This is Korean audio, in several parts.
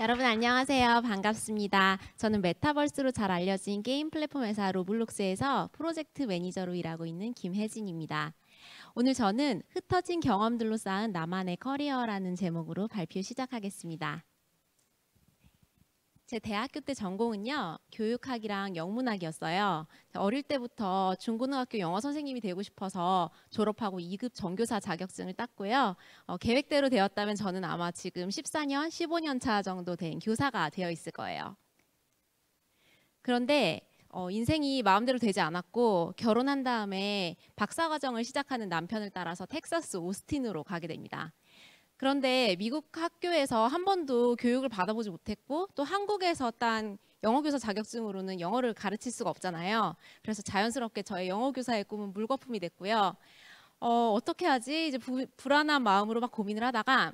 여러분 안녕하세요. 반갑습니다. 저는 메타버스로 잘 알려진 게임 플랫폼 회사 로블록스에서 프로젝트 매니저로 일하고 있는 김혜진입니다. 오늘 저는 흩어진 경험들로 쌓은 나만의 커리어라는 제목으로 발표 시작하겠습니다. 제 대학교 때 전공은요 교육학이랑 영문학이었어요. 어릴 때부터 중고등학교 영어 선생님이 되고 싶어서 졸업하고 2급 전교사 자격증을 땄고요. 어, 계획대로 되었다면 저는 아마 지금 14년, 15년 차 정도 된 교사가 되어 있을 거예요. 그런데 어, 인생이 마음대로 되지 않았고 결혼한 다음에 박사 과정을 시작하는 남편을 따라서 텍사스 오스틴으로 가게 됩니다. 그런데 미국 학교에서 한 번도 교육을 받아보지 못했고 또 한국에서 딴 영어 교사 자격증으로는 영어를 가르칠 수가 없잖아요. 그래서 자연스럽게 저의 영어 교사의 꿈은 물거품이 됐고요. 어, 어떻게 하지? 이제 부, 불안한 마음으로 막 고민을 하다가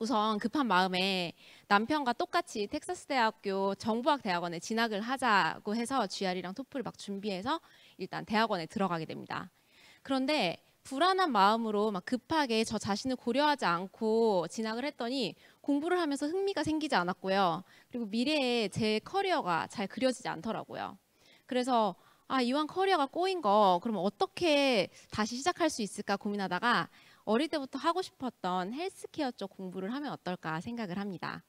우선 급한 마음에 남편과 똑같이 텍사스 대학교 정부학 대학원에 진학을 하자고 해서 GR이랑 토플을 막 준비해서 일단 대학원에 들어가게 됩니다. 그런데 불안한 마음으로 막 급하게 저 자신을 고려하지 않고 진학을 했더니 공부를 하면서 흥미가 생기지 않았고요. 그리고 미래에 제 커리어가 잘 그려지지 않더라고요. 그래서 아, 이왕 커리어가 꼬인 거 그럼 어떻게 다시 시작할 수 있을까 고민하다가 어릴 때부터 하고 싶었던 헬스케어 쪽 공부를 하면 어떨까 생각을 합니다.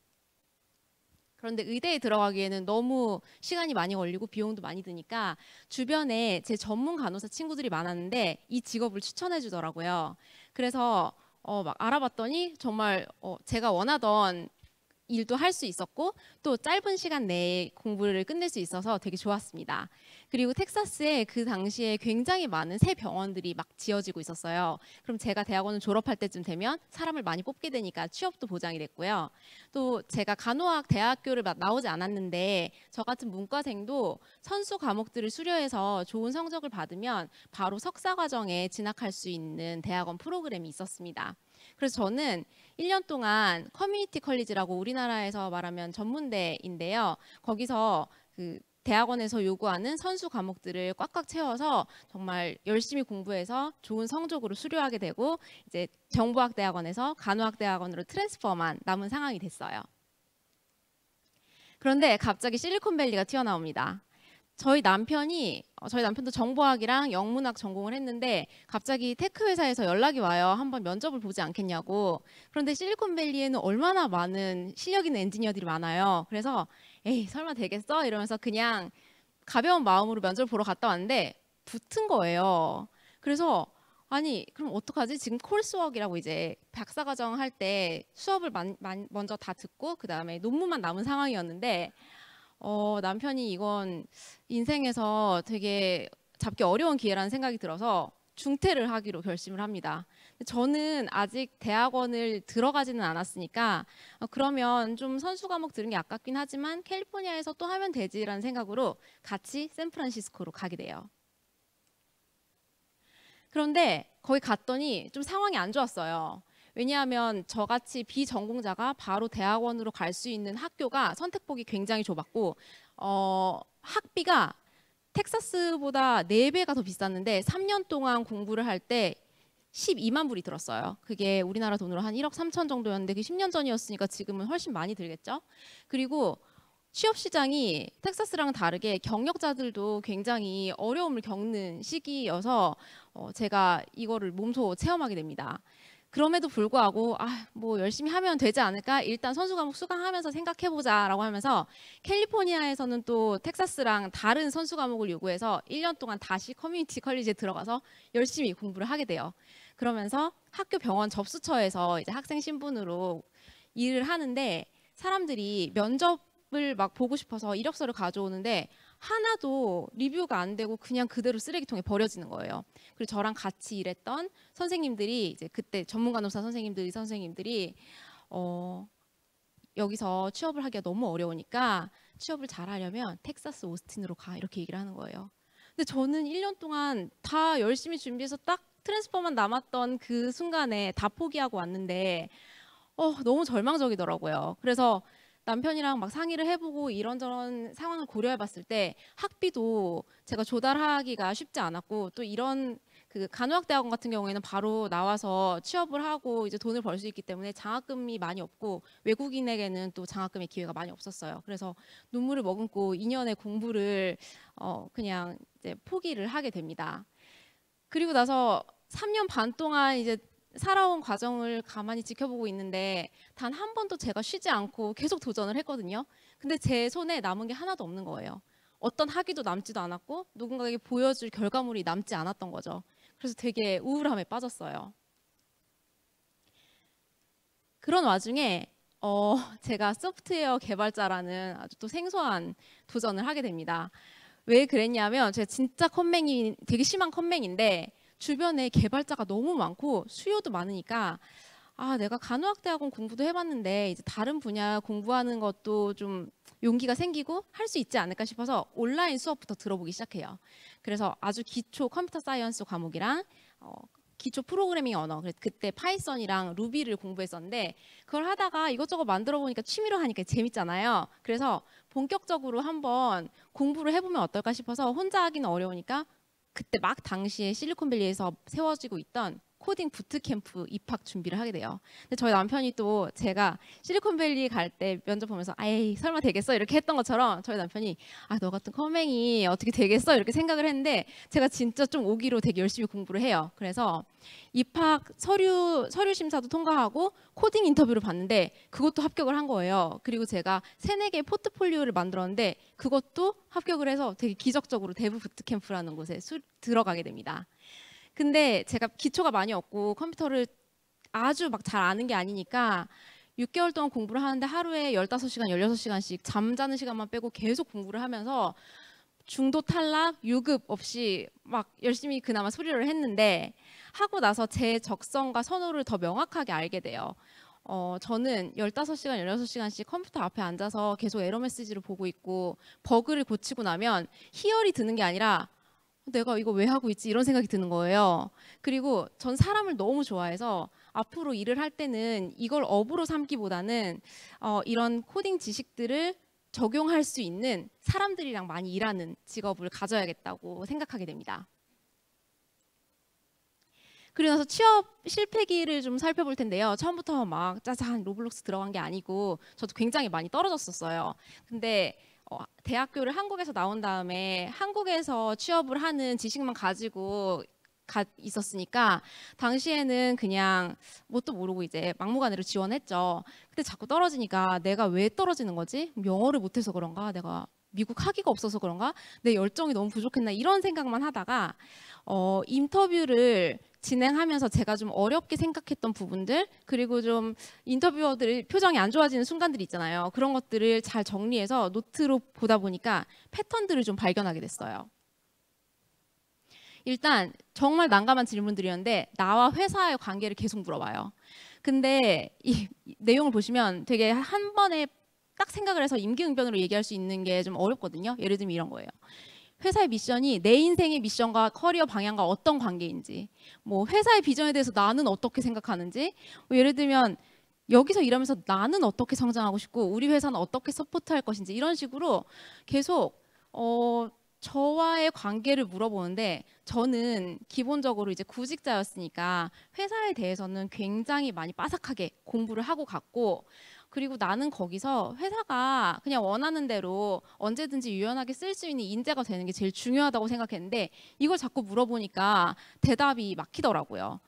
그런데 의대에 들어가기에는 너무 시간이 많이 걸리고 비용도 많이 드니까 주변에 제 전문 간호사 친구들이 많았는데 이 직업을 추천해 주더라고요. 그래서 어, 막 알아봤더니 정말 어, 제가 원하던 일도 할 수 있었고 또 짧은 시간 내에 공부를 끝낼 수 있어서 되게 좋았습니다. 그리고 텍사스에 그 당시에 굉장히 많은 새 병원들이 막 지어지고 있었어요. 그럼 제가 대학원을 졸업할 때쯤 되면 사람을 많이 뽑게 되니까 취업도 보장이 됐고요. 또 제가 간호학 대학교를 나오지 않았는데 저 같은 문과생도 선수 과목들을 수료해서 좋은 성적을 받으면 바로 석사 과정에 진학할 수 있는 대학원 프로그램이 있었습니다. 그래서 저는 1년 동안 커뮤니티 컬리지라고 우리나라에서 말하면 전문대인데요. 거기서 그 대학원에서 요구하는 선수 과목들을 꽉꽉 채워서 정말 열심히 공부해서 좋은 성적으로 수료하게 되고 이제 정부학대학원에서 간호학대학원으로 트랜스퍼만 남은 상황이 됐어요. 그런데 갑자기 실리콘밸리가 튀어나옵니다. 저희 남편이 어, 저희 남편도 정보학이랑 영문학 전공을 했는데 갑자기 테크 회사에서 연락이 와요. 한번 면접을 보지 않겠냐고. 그런데 실리콘밸리에는 얼마나 많은 실력 있는 엔지니어들이 많아요. 그래서 에이 설마 되겠어 이러면서 그냥 가벼운 마음으로 면접 을 보러 갔다 왔는데 붙은 거예요. 그래서 아니 그럼 어떡하지? 지금 콜스웍이라고 이제 박사과정 할 때 수업을 만, 만, 먼저 다 듣고 그 다음에 논문만 남은 상황이었는데 어, 남편이 이건 인생에서 되게 잡기 어려운 기회라는 생각이 들어서 중퇴를 하기로 결심을 합니다. 저는 아직 대학원을 들어가지는 않았으니까 어, 그러면 좀 선수 과목 들은 게 아깝긴 하지만 캘리포니아에서 또 하면 되지라는 생각으로 같이 샌프란시스코로 가게 돼요. 그런데 거기 갔더니 좀 상황이 안 좋았어요. 왜냐하면 저같이 비전공자가 바로 대학원으로 갈 수 있는 학교가 선택폭이 굉장히 좁았고 어, 학비가 텍사스보다 네배가더 비쌌는데 3년 동안 공부를 할 때 12만 불이 들었어요. 그게 우리나라 돈으로 한 1억 3천 정도였는데 그게 10년 전이었으니까 지금은 훨씬 많이 들겠죠. 그리고 취업 시장이 텍사스랑 다르게 경력자들도 굉장히 어려움을 겪는 시기여서 어, 제가 이거를 몸소 체험하게 됩니다. 그럼에도 불구하고 아, 뭐 열심히 하면 되지 않을까? 일단 선수 과목 수강하면서 생각해 보자라고 하면서 캘리포니아에서는 또 텍사스랑 다른 선수 과목을 요구해서 1년 동안 다시 커뮤니티 컬리지에 들어가서 열심히 공부를 하게 돼요. 그러면서 학교 병원 접수처에서 이제 학생 신분으로 일을 하는데 사람들이 면접 이을막 보고 싶어서 이력서를 가져오는데 하나도 리뷰가 안 되고 그냥 그대로 쓰레기통에 버려지는 거예요. 그리고 저랑 같이 일했던 선생님들이 이제 그때 전문 간호사 선생님들이 선생님들이 어 여기서 취업을 하기가 너무 어려우니까 취업을 잘하려면 텍사스 오스틴으로 가 이렇게 얘기를 하는 거예요. 근데 저는 1년 동안 다 열심히 준비해서 딱 트랜스퍼만 남았던 그 순간에 다 포기하고 왔는데 어, 너무 절망적이더라고요. 그래서 남편이랑 막 상의를 해보고 이런저런 상황을 고려해봤을 때 학비도 제가 조달하기가 쉽지 않았고 또 이런 그 간호학대학원 같은 경우에는 바로 나와서 취업을 하고 이제 돈을 벌 수 있기 때문에 장학금이 많이 없고 외국인에게는 또 장학금의 기회가 많이 없었어요. 그래서 눈물을 머금고 2년의 공부를 어 그냥 이제 포기를 하게 됩니다. 그리고 나서 3년 반 동안 이제 살아온 과정을 가만히 지켜보고 있는데 단 한 번도 제가 쉬지 않고 계속 도전을 했거든요. 근데 제 손에 남은 게 하나도 없는 거예요. 어떤 학위도 남지도 않았고 누군가에게 보여줄 결과물이 남지 않았던 거죠. 그래서 되게 우울함에 빠졌어요. 그런 와중에 어, 제가 소프트웨어 개발자라는 아주 또 생소한 도전을 하게 됩니다. 왜 그랬냐면 제가 진짜 컴맹이 되게 심한 컴맹인데 주변에 개발자가 너무 많고 수요도 많으니까 아 내가 간호학대학원 공부도 해봤는데 이제 다른 분야 공부하는 것도 좀 용기가 생기고 할 수 있지 않을까 싶어서 온라인 수업부터 들어보기 시작해요. 그래서 아주 기초 컴퓨터 사이언스 과목이랑 어, 기초 프로그래밍 언어 그때 파이썬이랑 루비를 공부했었는데 그걸 하다가 이것저것 만들어 보니까 취미로 하니까 재밌잖아요 그래서 본격적으로 한번 공부를 해보면 어떨까 싶어서 혼자 하기는 어려우니까 그때 막 당시에 실리콘밸리에서 세워지고 있던 코딩 부트캠프 입학 준비를 하게 돼요. 근데 저희 남편이 또 제가 실리콘밸리 갈 때 면접 보면서 아이 설마 되겠어 이렇게 했던 것처럼 저희 남편이 아너 같은 컴맹이 어떻게 되겠어 이렇게 생각을 했는데 제가 진짜 좀 오기로 되게 열심히 공부를 해요. 그래서 입학 서류 서류 심사도 통과하고 코딩 인터뷰를 봤는데 그것도 합격을 한 거예요. 그리고 제가 세네 개의 포트폴리오를 만들었는데 그것도 합격을 해서 되게 기적적으로 대부 부트캠프라는 곳에 수, 들어가게 됩니다. 근데 제가 기초가 많이 없고 컴퓨터를 아주 막 잘 아는 게 아니니까 6개월 동안 공부를 하는데 하루에 15시간, 16시간씩 잠자는 시간만 빼고 계속 공부를 하면서 중도 탈락, 유급 없이 막 열심히 그나마 소리를 했는데 하고 나서 제 적성과 선호를 더 명확하게 알게 돼요. 어, 저는 15시간, 16시간씩 컴퓨터 앞에 앉아서 계속 에러 메시지를 보고 있고 버그를 고치고 나면 희열이 드는 게 아니라 어, 내가 이거 왜 하고 있지 이런 생각이 드는 거예요. 그리고 전 사람을 너무 좋아해서 앞으로 일을 할 때는 이걸 업으로 삼기보다는 어, 이런 코딩 지식들을 적용할 수 있는 사람들이랑 많이 일하는 직업을 가져야겠다고 생각하게 됩니다. 그리고 나서 취업 실패기를 좀 살펴볼 텐데요. 처음부터 막 짜잔 로블록스 들어간 게 아니고 저도 굉장히 많이 떨어졌었어요. 근데 어, 대학교를 한국에서 나온 다음에 한국에서 취업을 하는 지식만 가지고 가, 있었으니까 당시에는 그냥 뭣도 모르고 이제 막무가내로 지원했죠. 근데 자꾸 떨어지니까 내가 왜 떨어지는 거지? 영어를 못해서 그런가? 내가 미국 학위가 없어서 그런가? 내 열정이 너무 부족했나? 이런 생각만 하다가 어, 인터뷰를 진행하면서 제가 좀 어렵게 생각했던 부분들 그리고 좀 인터뷰어들의 표정이 안 좋아지는 순간들이 있잖아요. 그런 것들을 잘 정리해서 노트로 보다 보니까 패턴들을 좀 발견하게 됐어요. 일단 정말 난감한 질문들이었는데 나와 회사의 관계를 계속 물어봐요. 근데 이 내용을 보시면 되게 한 번에 딱 생각을 해서 임기응변으로 얘기할 수 있는 게 좀 어렵거든요. 예를 들면 이런 거예요. 회사의 미션이 내 인생의 미션과 커리어 방향과 어떤 관계인지, 뭐 회사의 비전에 대해서 나는 어떻게 생각하는지, 뭐 예를 들면 여기서 일하면서 나는 어떻게 성장하고 싶고 우리 회사는 어떻게 서포트할 것인지 이런 식으로 계속 어 저와의 관계를 물어보는데 저는 기본적으로 이제 구직자였으니까 회사에 대해서는 굉장히 많이 빠삭하게 공부를 하고 갔고 그리고 나는 거기서 회사가 그냥 원하는 대로 언제든지 유연하게 쓸 수 있는 인재가 되는 게 제일 중요하다고 생각했는데 이걸 자꾸 물어보니까 대답이 막히더라고요.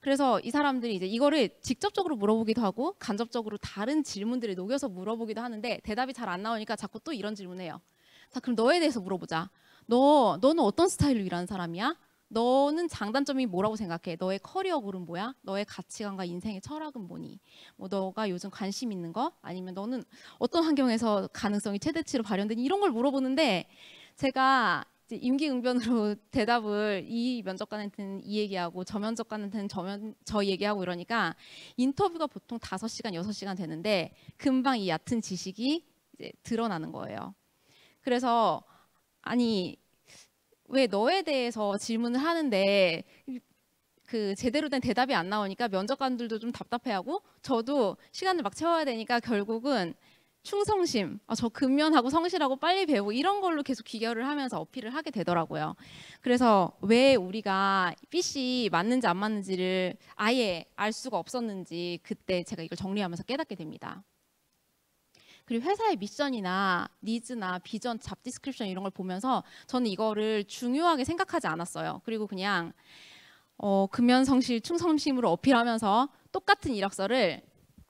그래서 이 사람들이 이제 이거를 직접적으로 물어보기도 하고 간접적으로 다른 질문들을 녹여서 물어보기도 하는데 대답이 잘 안 나오니까 자꾸 또 이런 질문해요. 자 그럼 너에 대해서 물어보자. 너 너는 어떤 스타일로 일하는 사람이야? 너는 장단점이 뭐라고 생각해? 너의 커리어 골은 뭐야? 너의 가치관과 인생의 철학은 뭐니? 뭐 너가 요즘 관심 있는 거? 아니면 너는 어떤 환경에서 가능성이 최대치로 발현되니? 이런 걸 물어보는데 제가 임기응변으로 대답을 이 면접관한테는 이 얘기하고 저 면접관한테는 저면 저 얘기하고 이러니까 인터뷰가 보통 다 시간 여 시간 되는데 금방 이 얕은 지식이 이제 드러나는 거예요. 그래서 아니 왜 너에 대해서 질문을 하는데 그 제대로 된 대답이 안 나오니까 면접관들도 좀 답답해하고 저도 시간을 막 채워야 되니까 결국은 충성심, 아, 저 근면하고 성실하고 빨리 배우고 이런 걸로 계속 귀결을 하면서 어필을 하게 되더라고요. 그래서 왜 우리가 빛이 맞는지 안 맞는지를 아예 알 수가 없었는지 그때 제가 이걸 정리하면서 깨닫게 됩니다. 그리고 회사의 미션이나 니즈나 비전, 잡 디스크립션 이런 걸 보면서 저는 이거를 중요하게 생각하지 않았어요. 그리고 그냥 어, 금연성실, 충성심으로 어필하면서 똑같은 이력서를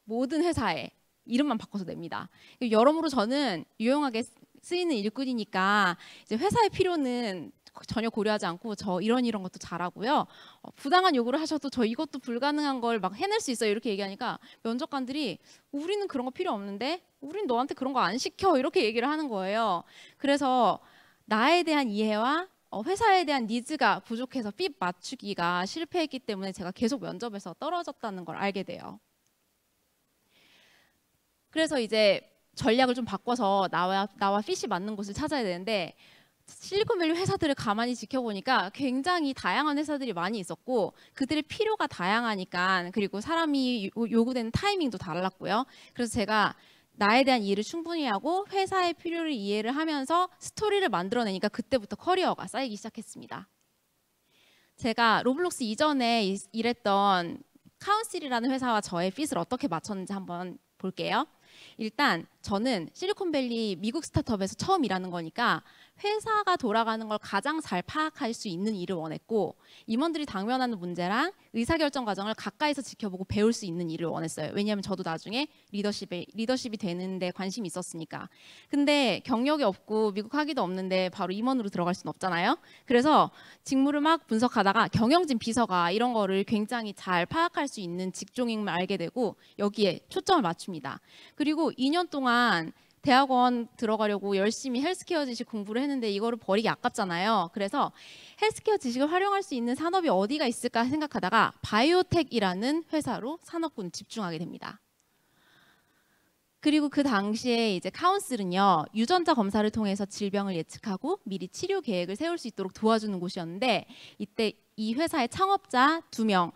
모든 회사에 이름만 바꿔서 냅니다. 여러모로 저는 유용하게 쓰이는 일꾼이니까 이제 회사의 필요는 전혀 고려하지 않고 저 이런 이런 것도 잘하고요. 어, 부당한 요구를 하셔도 저 이것도 불가능한 걸 막 해낼 수 있어요. 이렇게 얘기하니까 면접관들이 우리는 그런 거 필요 없는데 우린 너한테 그런 거 안 시켜 이렇게 얘기를 하는 거예요. 그래서 나에 대한 이해와 어, 회사에 대한 니즈가 부족해서 핏 맞추기가 실패했기 때문에 제가 계속 면접에서 떨어졌다는 걸 알게 돼요. 그래서 이제 전략을 좀 바꿔서 나와 나와 핏이 맞는 곳을 찾아야 되는데 실리콘밸리 회사들을 가만히 지켜보니까 굉장히 다양한 회사들이 많이 있었고 그들의 필요가 다양하니까 그리고 사람이 요구되는 타이밍도 달랐고요. 그래서 제가 나에 대한 이해를 충분히 하고 회사의 필요를 이해를 하면서 스토리를 만들어내니까 그때부터 커리어가 쌓이기 시작했습니다. 제가 로블록스 이전에 일했던 카운실이라는 회사와 저의 핏을 어떻게 맞췄는지 한번 볼게요. 일단 저는 실리콘밸리 미국 스타트업에서 처음 일하는 거니까 회사가 돌아가는 걸 가장 잘 파악할 수 있는 일을 원했고 임원들이 당면하는 문제랑 의사결정 과정을 가까이서 지켜보고 배울 수 있는 일을 원했어요. 왜냐하면 저도 나중에 리더십에 리더십이 되는데 관심이 있었으니까. 근데 경력이 없고 미국 학위도 없는데 바로 임원으로 들어갈 수는 없잖아요. 그래서 직무를 막 분석하다가 경영진 비서가 이런 거를 굉장히 잘 파악할 수 있는 직종임을 알게 되고 여기에 초점을 맞춥니다. 그리고 2년 동안 대학원 들어가려고 열심히 헬스케어 지식 공부를 했는데 이거를 버리기 아깝잖아요. 그래서 헬스케어 지식을 활용할 수 있는 산업이 어디가 있을까 생각하다가 바이오텍이라는 회사로 산업군 집중하게 됩니다. 그리고 그 당시에 이제 카운슬은요 유전자 검사를 통해서 질병을 예측하고 미리 치료 계획을 세울 수 있도록 도와주는 곳이었는데 이때 이 회사의 창업자 두명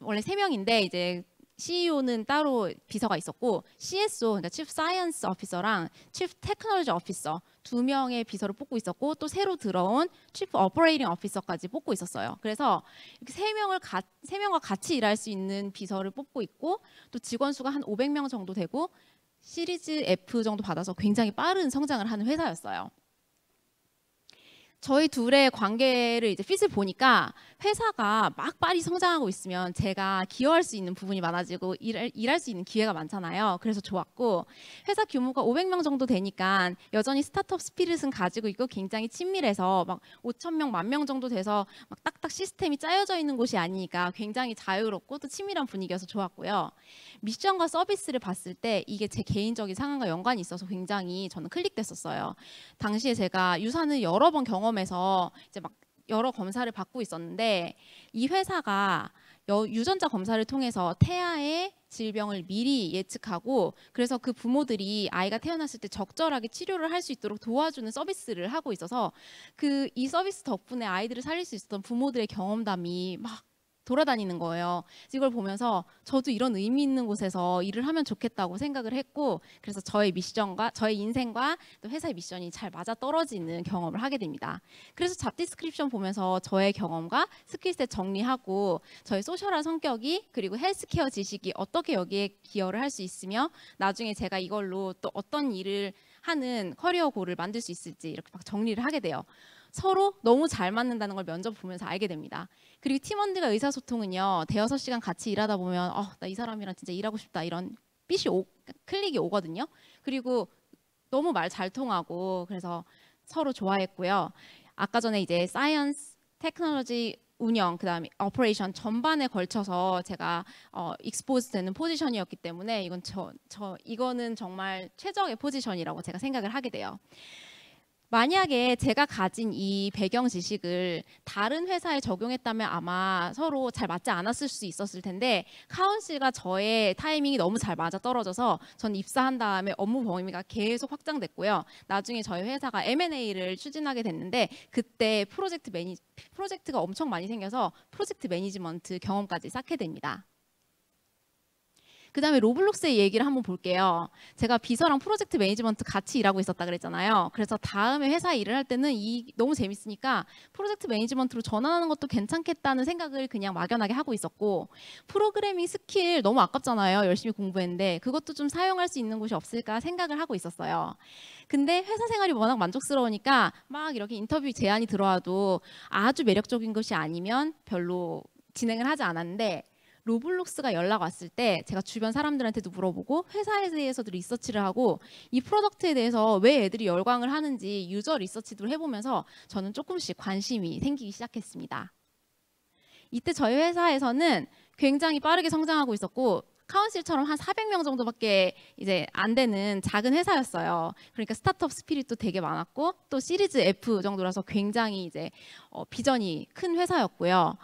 원래 세 명인데 이제 CEO는 따로 비서가 있었고 CSO, 그러니까 Chief Science Officer랑 Chief Technology Officer 두 명의 비서를 뽑고 있었고 또 새로 들어온 Chief Operating Officer까지 뽑고 있었어요. 그래서 이렇게 세 명을 가, 세 명과 같이 일할 수 있는 비서를 뽑고 있고 또 직원 수가 한 500명 정도 되고 시리즈 F 정도 받아서 굉장히 빠른 성장을 하는 회사였어요. 저희 둘의 관계를 이제 핏을 보니까 회사가 막 빨리 성장하고 있으면 제가 기여할 수 있는 부분이 많아지고 일할, 일할 수 있는 기회가 많잖아요. 그래서 좋았고 회사 규모가 500명 정도 되니까 여전히 스타트업 스피릿은 가지고 있고 굉장히 친밀해서 막 5천 명, 만 명 정도 돼서 막 딱딱 시스템이 짜여져 있는 곳이 아니니까 굉장히 자유롭고 또 친밀한 분위기여서 좋았고요. 미션과 서비스를 봤을 때 이게 제 개인적인 상황과 연관이 있어서 굉장히 저는 클릭됐었어요. 당시에 제가 유산을 여러 번 경험 보험에서 이제 막 여러 검사를 받고 있었는데 이 회사가 유전자 검사를 통해서 태아의 질병을 미리 예측하고 그래서 그 부모들이 아이가 태어났을 때 적절하게 치료를 할 수 있도록 도와주는 서비스를 하고 있어서 그 이 서비스 덕분에 아이들을 살릴 수 있었던 부모들의 경험담이 막 돌아다니는 거예요. 이걸 보면서 저도 이런 의미 있는 곳에서 일을 하면 좋겠다고 생각을 했고 그래서 저의 미션과 저의 인생과 또 회사의 미션이 잘 맞아 떨어지는 경험을 하게 됩니다. 그래서 잡 디스크립션 보면서 저의 경험과 스킬셋 정리하고 저의 소셜한 성격이 그리고 헬스케어 지식이 어떻게 여기에 기여를 할 수 있으며 나중에 제가 이걸로 또 어떤 일을 하는 커리어 고를 만들 수 있을지 이렇게 막 정리를 하게 돼요. 서로 너무 잘 맞는다는 걸 면접 보면서 알게 됩니다. 그리고 팀원들과 의사소통은요. 대여섯 시간 같이 일하다 보면 어, 나이 사람이랑 진짜 일하고 싶다 이런 빛이 오, 클릭이 오거든요. 그리고 너무 말 잘 통하고 그래서 서로 좋아했고요. 아까 전에 이제 사이언스, 테크놀로지 운영, 그다음에 오퍼레이션 전반에 걸쳐서 제가 어, 익스포즈 되는 포지션이었기 때문에 이건 저, 저 이거는 정말 최적의 포지션이라고 제가 생각을 하게 돼요. 만약에 제가 가진 이 배경 지식을 다른 회사에 적용했다면 아마 서로 잘 맞지 않았을 수 있었을 텐데 카운 씨가 저의 타이밍이 너무 잘 맞아 떨어져서 전 입사한 다음에 업무 범위가 계속 확장됐고요. 나중에 저희 회사가 M&A를 추진하게 됐는데 그때 프로젝트 매니 프로젝트가 엄청 많이 생겨서 프로젝트 매니지먼트 경험까지 쌓게 됩니다. 그 다음에 로블록스의 얘기를 한번 볼게요. 제가 비서랑 프로젝트 매니지먼트 같이 일하고 있었다 그랬잖아요. 그래서 다음에 회사 일을 할 때는 이 너무 재밌으니까 프로젝트 매니지먼트로 전환하는 것도 괜찮겠다는 생각을 그냥 막연하게 하고 있었고 프로그래밍 스킬 너무 아깝잖아요. 열심히 공부했는데 그것도 좀 사용할 수 있는 곳이 없을까 생각을 하고 있었어요. 근데 회사 생활이 워낙 만족스러우니까 막 이렇게 인터뷰 제안이 들어와도 아주 매력적인 것이 아니면 별로 진행을 하지 않았는데 로블록스가 연락 왔을 때 제가 주변 사람들한테도 물어보고 회사에 대해서도 리서치를 하고 이 프로덕트에 대해서 왜 애들이 열광을 하는지 유저 리서치도 해보면서 저는 조금씩 관심이 생기기 시작했습니다. 이때 저희 회사에서는 굉장히 빠르게 성장하고 있었고 카운실처럼 한 400명 정도밖에 이제 안 되는 작은 회사였어요. 그러니까 스타트업 스피릿도 되게 많았고 또 시리즈 F 정도라서 굉장히 이제 어, 비전이 큰 회사였고요.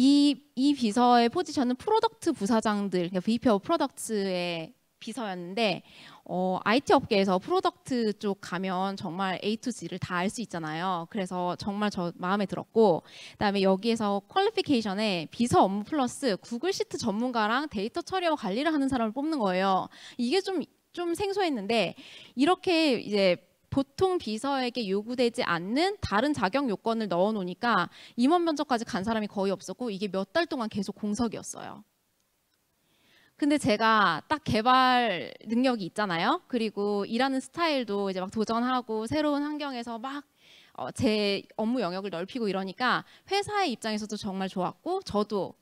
이, 이 비서의 포지션은 프로덕트 부사장들, 그러니까 VP o 브 프로덕트의 비서였는데 어, IT 업계에서 프로덕트 쪽 가면 정말 A to Z를 다 알 수 있잖아요. 그래서 정말 저 마음에 들었고 그다음에 여기에서 퀄리피케이션에 비서 업무 플러스 구글 시트 전문가랑 데이터 처리와 관리를 하는 사람을 뽑는 거예요. 이게 좀 좀 생소했는데 이렇게 이제 보통 비서에게 요구되지 않는 다른 자격 요건을 넣어 놓으니까 임원 면접까지 간 사람이 거의 없었고 이게 몇 달 동안 계속 공석이었어요. 근데 제가 딱 개발 능력이 있잖아요. 그리고 일하는 스타일도 이제 막 도전하고 새로운 환경에서 막제 어, 업무 영역을 넓히고 이러니까 회사의 입장에서도 정말 좋았고 저도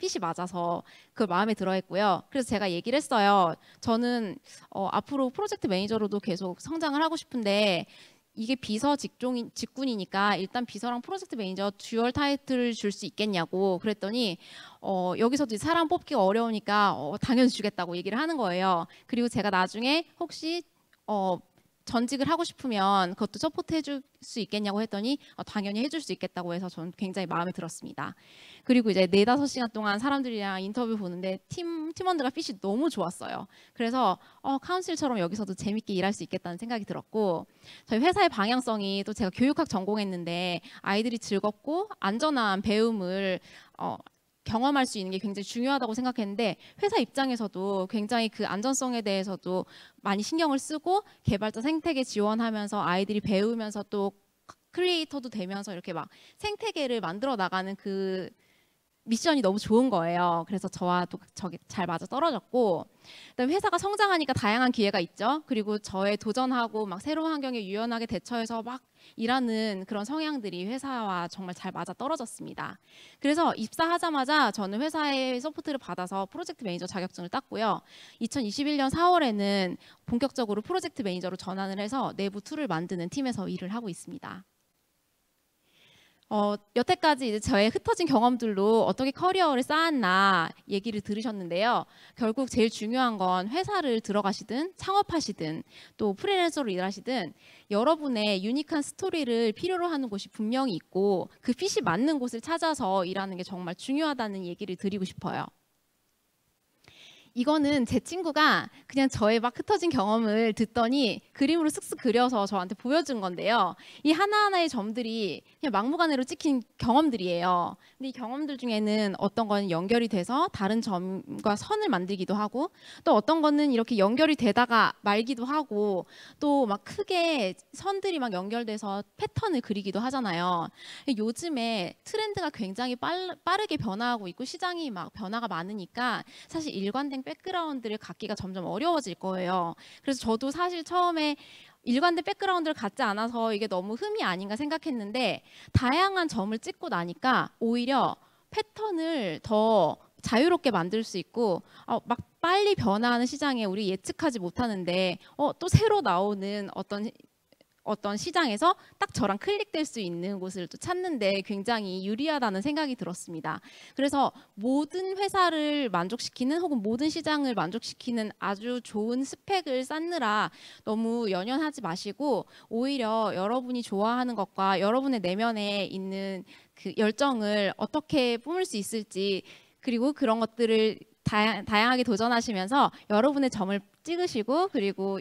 핏이 맞아서 그 마음에 들어 했고요. 그래서 제가 얘기를 했어요. 저는 어, 앞으로 프로젝트 매니저로도 계속 성장을 하고 싶은데 이게 비서 직종인 직군이니까 일단 비서랑 프로젝트 매니저 듀얼 타이틀을 줄 수 있겠냐고 그랬더니 어, 여기서도 사람 뽑기가 어려우니까 어, 당연히 주겠다고 얘기를 하는 거예요. 그리고 제가 나중에 혹시 어, 전직을 하고 싶으면 그것도 서포트 해줄 수 있겠냐고 했더니 어, 당연히 해줄 수 있겠다고 해서 저는 굉장히 마음에 들었습니다. 그리고 이제 네 다섯 시간 동안 사람들이랑 인터뷰 보는데 팀 팀원들과 핏이 너무 좋았어요. 그래서 어, 카운슬처럼 여기서도 재밌게 일할 수 있겠다는 생각이 들었고 저희 회사의 방향성이 또 제가 교육학 전공했는데 아이들이 즐겁고 안전한 배움을 어, 경험할 수 있는 게 굉장히 중요하다고 생각했는데 회사 입장에서도 굉장히 그 안전성에 대해서도 많이 신경을 쓰고 개발자 생태계 지원하면서 아이들이 배우면서 또 크리에이터도 되면서 이렇게 막 생태계를 만들어 나가는 그 미션이 너무 좋은 거예요. 그래서 저와 또 저게 잘 맞아 떨어졌고, 그다음 회사가 성장하니까 다양한 기회가 있죠. 그리고 저의 도전하고 막 새로운 환경에 유연하게 대처해서 막 일하는 그런 성향들이 회사와 정말 잘 맞아 떨어졌습니다. 그래서 입사하자마자 저는 회사의 서포트를 받아서 프로젝트 매니저 자격증을 땄고요. 2021년 4월에는 본격적으로 프로젝트 매니저로 전환을 해서 내부 툴을 만드는 팀에서 일을 하고 있습니다. 어, 여태까지 이제 저의 흩어진 경험들로 어떻게 커리어를 쌓았나 얘기를 들으셨는데요. 결국 제일 중요한 건 회사를 들어가시든 창업하시든 또 프리랜서로 일하시든 여러분의 유니크한 스토리를 필요로 하는 곳이 분명히 있고 그 핏이 맞는 곳을 찾아서 일하는 게 정말 중요하다는 얘기를 드리고 싶어요. 이거는 제 친구가 그냥 저의 막 흩어진 경험을 듣더니 그림으로 쓱쓱 그려서 저한테 보여준 건데요. 이 하나하나의 점들이 그냥 막무가내로 찍힌 경험들이에요. 근데 이 경험들 중에는 어떤 건 연결이 돼서 다른 점과 선을 만들기도 하고 또 어떤 거는 이렇게 연결이 되다가 말기도 하고 또 막 크게 선들이 막 연결돼서 패턴을 그리기도 하잖아요. 요즘에 트렌드가 굉장히 빠르게 변화하고 있고 시장이 막 변화가 많으니까 사실 일관된 사회 백그라운드를 갖기가 점점 어려워질 거예요. 그래서 저도 사실 처음에 일관된 백그라운드를 갖지 않아서 이게 너무 흠이 아닌가 생각했는데 다양한 점을 찍고 나니까 오히려 패턴을 더 자유롭게 만들 수 있고 어, 막 빨리 변화하는 시장에 우리 예측하지 못하는데 어, 또 새로 나오는 어떤 어떤 시장에서 딱 저랑 클릭될 수 있는 곳을 또 찾는데 굉장히 유리하다는 생각이 들었습니다. 그래서 모든 회사를 만족시키는 혹은 모든 시장을 만족시키는 아주 좋은 스펙을 쌓느라 너무 연연하지 마시고 오히려 여러분이 좋아하는 것과 여러분의 내면에 있는 그 열정을 어떻게 뿜을 수 있을지 그리고 그런 것들을 다양, 다양하게 도전하시면서 여러분의 점을 찍으시고 그리고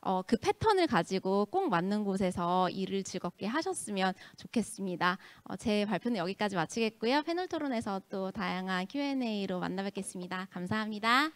어, 그 패턴을 가지고 꼭 맞는 곳에서 일을 즐겁게 하셨으면 좋겠습니다. 어, 제 발표는 여기까지 마치겠고요. 패널 토론에서 또 다양한 Q&A로 만나뵙겠습니다. 감사합니다.